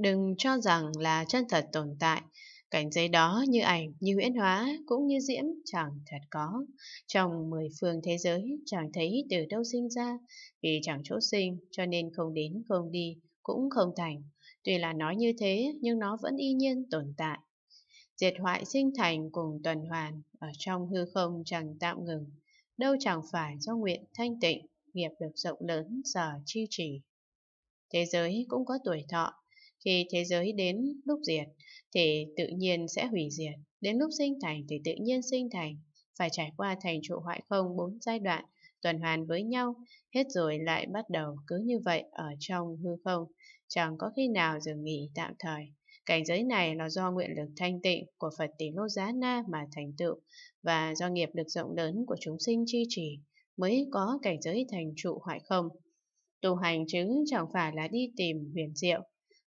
Đừng cho rằng là chân thật tồn tại. Cảnh giới đó như ảnh, như huyễn hóa, cũng như diễm chẳng thật có. Trong mười phương thế giới, chẳng thấy từ đâu sinh ra, vì chẳng chỗ sinh, cho nên không đến, không đi, cũng không thành. Tuy là nói như thế, nhưng nó vẫn y nhiên tồn tại. Diệt hoại sinh thành cùng tuần hoàn, ở trong hư không chẳng tạm ngừng. Đâu chẳng phải do nguyện thanh tịnh, nghiệp được rộng lớn, giờ chi trì. Thế giới cũng có tuổi thọ, khi thế giới đến lúc diệt thì tự nhiên sẽ hủy diệt, đến lúc sinh thành thì tự nhiên sinh thành, phải trải qua thành trụ hoại không bốn giai đoạn, tuần hoàn với nhau, hết rồi lại bắt đầu cứ như vậy ở trong hư không, chẳng có khi nào dừng nghỉ tạm thời. Cảnh giới này là do nguyện lực thanh tịnh của Phật tỷ Lô Giá Na mà thành tựu và do nghiệp lực rộng lớn của chúng sinh chi trì mới có cảnh giới thành trụ hoại không. Tu hành chứng chẳng phải là đi tìm huyền diệu,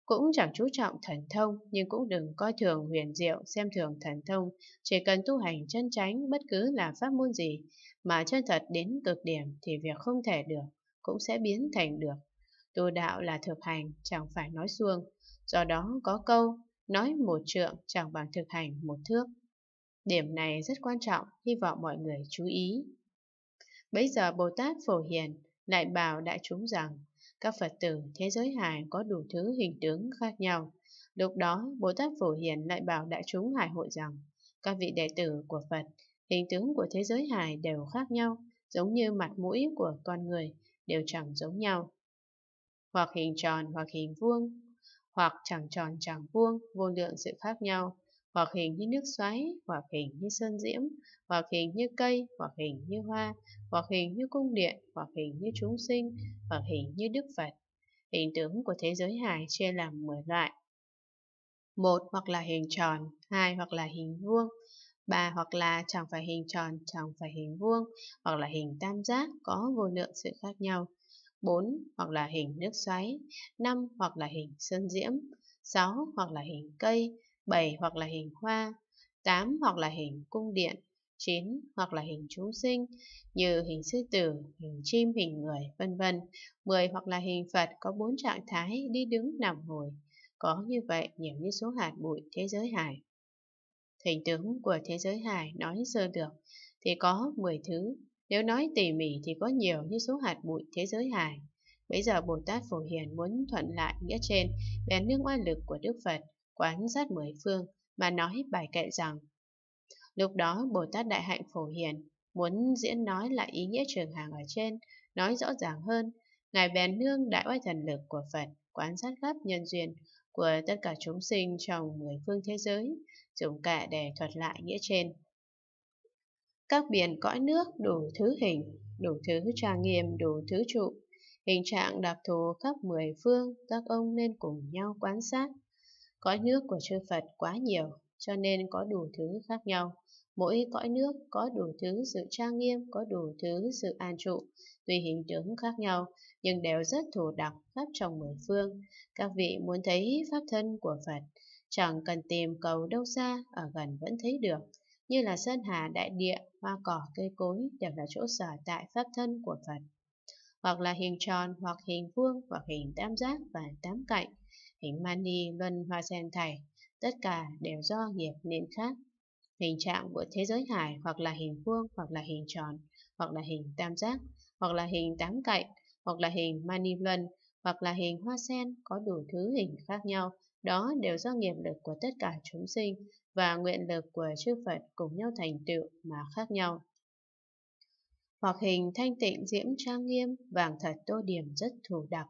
cũng chẳng chú trọng thần thông, nhưng cũng đừng coi thường huyền diệu, xem thường thần thông. Chỉ cần tu hành chân tránh bất cứ là pháp môn gì, mà chân thật đến cực điểm thì việc không thể được, cũng sẽ biến thành được. Tu đạo là thực hành, chẳng phải nói xuông. Do đó có câu, nói một trượng chẳng bằng thực hành một thước. Điểm này rất quan trọng, hy vọng mọi người chú ý. Bây giờ Bồ Tát Phổ Hiền lại bảo đại chúng rằng các Phật tử thế giới hải có đủ thứ hình tướng khác nhau. Lúc đó, Bồ Tát Phổ Hiền lại bảo đại chúng hải hội rằng các vị đệ tử của Phật, hình tướng của thế giới hải đều khác nhau, giống như mặt mũi của con người đều chẳng giống nhau. Hoặc hình tròn hoặc hình vuông, hoặc chẳng tròn chẳng vuông, vô lượng sự khác nhau hoặc hình như nước xoáy, hoặc hình như sơn diễm, hoặc hình như cây, hoặc hình như hoa, hoặc hình như cung điện, hoặc hình như chúng sinh, hoặc hình như Đức Phật. Hình tướng của thế giới hài chia làm 10 loại. một Hoặc là hình tròn, hai Hoặc là hình vuông, ba Hoặc là chẳng phải hình tròn, chẳng phải hình vuông, hoặc là hình tam giác có vô lượng sự khác nhau. 4. Hoặc là hình nước xoáy 5. Hoặc là hình sơn diễm 6. Hoặc là hình cây 7 hoặc là hình hoa, 8 hoặc là hình cung điện, 9 hoặc là hình chúng sinh như hình sư tử, hình chim, hình người, vân vân. 10 hoặc là hình Phật có bốn trạng thái đi đứng nằm ngồi. Có như vậy nhiều như số hạt bụi thế giới hải. Hình tướng của thế giới hải nói sơ được thì có 10 thứ. Nếu nói tỉ mỉ thì có nhiều như số hạt bụi thế giới hải. Bây giờ Bồ Tát Phổ Hiền muốn thuận lại nghĩa trên bèn nương oai lực của Đức Phật quán sát mười phương mà nói bài kệ rằng Lúc đó Bồ Tát Đại Hạnh Phổ Hiền muốn diễn nói lại ý nghĩa trường hàng ở trên, nói rõ ràng hơn, Ngài bèn nương đại oai thần lực của Phật, quán sát khắp nhân duyên của tất cả chúng sinh trong mười phương thế giới, dùng kệ để thuật lại nghĩa trên. Các biển cõi nước đủ thứ hình, đủ thứ trang nghiêm, đủ thứ trụ, hình trạng đặc thù khắp mười phương, các ông nên cùng nhau quan sát, Cõi nước của chư Phật quá nhiều, cho nên có đủ thứ khác nhau. Mỗi cõi nước có đủ thứ sự trang nghiêm, có đủ thứ sự an trụ, tùy hình tướng khác nhau, nhưng đều rất thù đặc khắp trong mười phương. Các vị muốn thấy pháp thân của Phật, chẳng cần tìm cầu đâu xa, ở gần vẫn thấy được. Như là sơn hà đại địa, hoa cỏ, cây cối đều là chỗ sở tại pháp thân của Phật. Hoặc là hình tròn, hoặc hình vuông, hoặc hình tam giác và tám cạnh hình mani, luân hoa sen thầy, tất cả đều do nghiệp nên khác. Hình trạng của thế giới hải hoặc là hình vuông, hoặc là hình tròn, hoặc là hình tam giác, hoặc là hình tám cạnh, hoặc là hình mani luân, hoặc là hình hoa sen có đủ thứ hình khác nhau, đó đều do nghiệp lực của tất cả chúng sinh và nguyện lực của chư Phật cùng nhau thành tựu mà khác nhau. Hoặc hình thanh tịnh diễm trang nghiêm, vàng thật tô điểm rất thù đặc,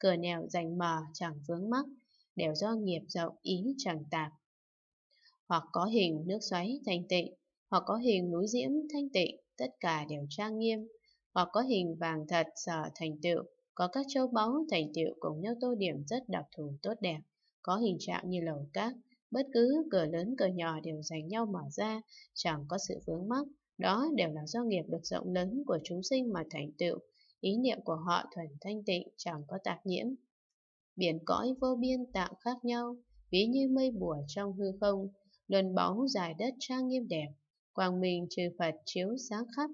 cửa nẻo rành mở chẳng vướng mắc, đều do nghiệp rộng ý chẳng tạp. Hoặc có hình nước xoáy thanh tịnh, hoặc có hình núi diễm thanh tịnh, tất cả đều trang nghiêm, hoặc có hình vàng thật sở thành tựu, có các châu báu thành tựu cùng nhau tô điểm rất đặc thù tốt đẹp, có hình trạng như lầu cát, bất cứ cửa lớn cửa nhỏ đều dành nhau mở ra, chẳng có sự vướng mắc, đó đều là do nghiệp được rộng lớn của chúng sinh mà thành tựu, ý niệm của họ thuần thanh tịnh, chẳng có tạp nhiễm. Biển cõi vô biên tạo khác nhau, ví như mây bùa trong hư không, luân bóng dài đất trang nghiêm đẹp, quang minh chư Phật chiếu sáng khắp.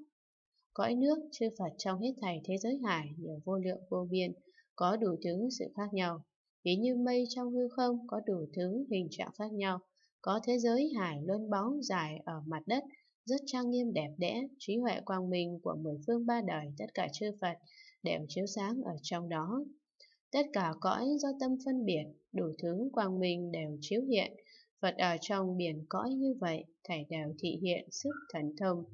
Cõi nước chư Phật trong hết thảy thế giới hải, nhiều vô lượng vô biên, có đủ thứ sự khác nhau. Ví như mây trong hư không có đủ thứ hình trạng khác nhau, có thế giới hải luân bóng dài ở mặt đất, rất trang nghiêm đẹp đẽ, trí huệ quang minh của mười phương ba đời tất cả chư Phật đều chiếu sáng ở trong đó. Tất cả cõi do tâm phân biệt, đủ thứ quang minh đều chiếu hiện, Phật ở trong biển cõi như vậy, thảy đều thị hiện sức thần thông.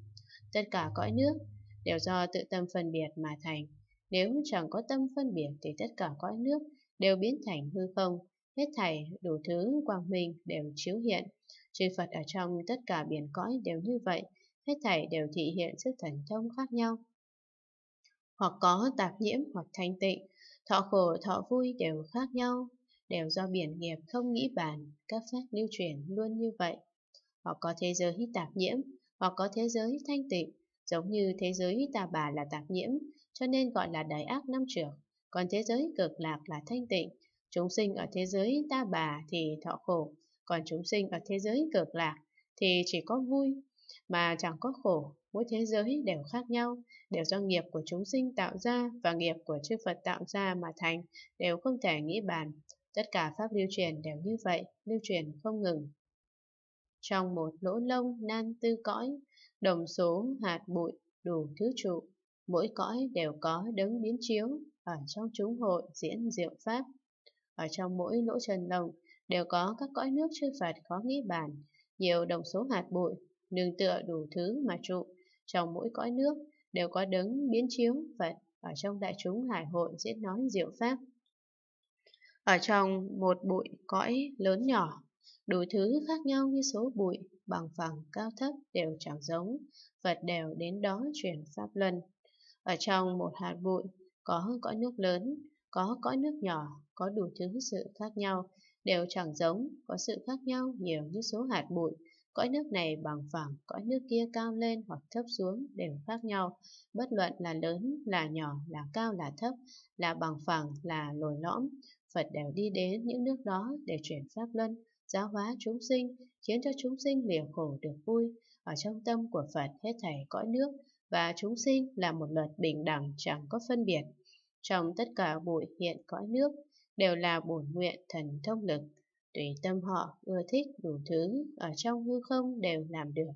Tất cả cõi nước đều do tự tâm phân biệt mà thành. Nếu chẳng có tâm phân biệt thì tất cả cõi nước đều biến thành hư không, hết thảy đủ thứ quang minh đều chiếu hiện. Chư Phật ở trong tất cả biển cõi đều như vậy, hết thảy đều thị hiện sức thần thông khác nhau. Hoặc có tạp nhiễm hoặc thanh tịnh, thọ khổ thọ vui đều khác nhau, đều do biển nghiệp không nghĩ bàn, các phép lưu truyền luôn như vậy. Hoặc có thế giới tạp nhiễm, hoặc có thế giới thanh tịnh, giống như thế giới tà bà là tạp nhiễm, cho nên gọi là đại ác năm trưởng, còn thế giới cực lạc là thanh tịnh. Chúng sinh ở thế giới ta bà thì thọ khổ, còn chúng sinh ở thế giới cực lạc thì chỉ có vui mà chẳng có khổ. Mỗi thế giới đều khác nhau, đều do nghiệp của chúng sinh tạo ra và nghiệp của chư Phật tạo ra mà thành, đều không thể nghĩ bàn. Tất cả pháp lưu truyền đều như vậy, lưu truyền không ngừng. Trong một lỗ lông nan tư cõi, đồng số hạt bụi đủ thứ trụ, mỗi cõi đều có đấng biến chiếu, ở trong chúng hội diễn diệu pháp. Ở trong mỗi lỗ chân lồng đều có các cõi nước chư Phật khó nghĩ bàn, nhiều đồng số hạt bụi, nương tựa đủ thứ mà trụ. Trong mỗi cõi nước đều có đấng biến chiếu Phật ở trong đại chúng hải hội diễn nói diệu pháp. Ở trong một bụi cõi lớn nhỏ, đủ thứ khác nhau như số bụi, bằng phẳng, cao thấp đều chẳng giống, Phật đều đến đó chuyển pháp luân. Ở trong một hạt bụi, có cõi nước lớn, có cõi nước nhỏ, có đủ thứ sự khác nhau, đều chẳng giống, có sự khác nhau nhiều như số hạt bụi. Cõi nước này bằng phẳng, cõi nước kia cao lên hoặc thấp xuống đều khác nhau. Bất luận là lớn, là nhỏ, là cao, là thấp, là bằng phẳng, là lồi lõm. Phật đều đi đến những nước đó để chuyển pháp luân, giáo hóa chúng sinh, khiến cho chúng sinh liều khổ được vui. Ở trong tâm của Phật hết thảy cõi nước và chúng sinh là một luật bình đẳng chẳng có phân biệt. Trong tất cả bụi hiện cõi nước, đều là bổn nguyện thần thông lực, tùy tâm họ ưa thích đủ thứ ở trong hư không đều làm được.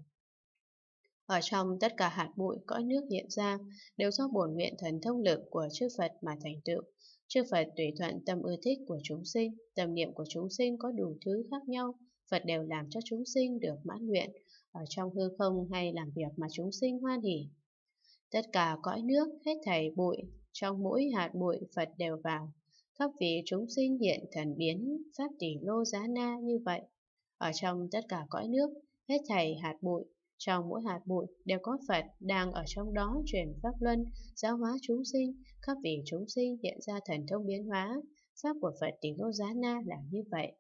Ở trong tất cả hạt bụi cõi nước hiện ra đều do bổn nguyện thần thông lực của chư Phật mà thành tựu. Chư Phật tùy thuận tâm ưa thích của chúng sinh, tâm niệm của chúng sinh có đủ thứ khác nhau, Phật đều làm cho chúng sinh được mãn nguyện, ở trong hư không hay làm việc mà chúng sinh hoan hỉ. Tất cả cõi nước, hết thảy bụi, trong mỗi hạt bụi Phật đều vào, các vị chúng sinh hiện thần biến pháp tỷ lô giá na như vậy. Ở trong tất cả cõi nước, hết thảy hạt bụi, trong mỗi hạt bụi đều có Phật đang ở trong đó truyền pháp luân, giáo hóa chúng sinh, các vị chúng sinh hiện ra thần thông biến hóa, pháp của Phật tỷ lô giá na là như vậy.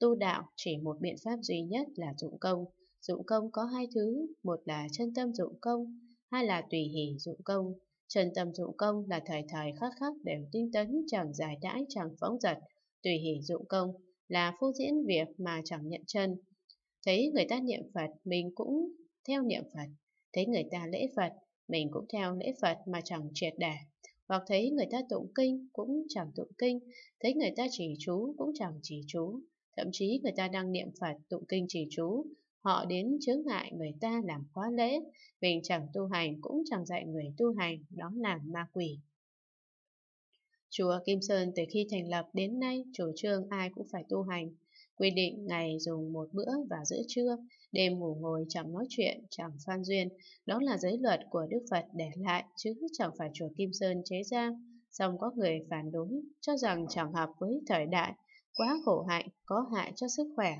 Tu đạo chỉ một biện pháp duy nhất là dụng công. Dụng công có hai thứ, một là chân tâm dụng công, hai là tùy hỷ dụng công. Trần Tâm dụng công là thời thời khắc khắc đều tinh tấn, chẳng giải đãi, chẳng phóng giật. Tùy hỷ dụng công là phô diễn việc mà chẳng nhận chân. Thấy người ta niệm Phật, mình cũng theo niệm Phật. Thấy người ta lễ Phật, mình cũng theo lễ Phật mà chẳng triệt đẻ. Hoặc thấy người ta tụng kinh cũng chẳng tụng kinh, thấy người ta chỉ chú cũng chẳng chỉ chú. Thậm chí người ta đang niệm Phật tụng kinh chỉ chú, Họ đến chướng ngại người ta làm quá lễ, mình chẳng tu hành cũng chẳng dạy người tu hành, đó là ma quỷ. Chùa Kim Sơn từ khi thành lập đến nay, chủ trương ai cũng phải tu hành. Quy định ngày dùng một bữa và giữa trưa, đêm ngủ ngồi chẳng nói chuyện, chẳng phan duyên. Đó là giới luật của Đức Phật để lại, chứ chẳng phải chùa Kim Sơn chế ra. song có người phản đối, cho rằng chẳng hợp với thời đại, quá khổ hạnh, có hại cho sức khỏe,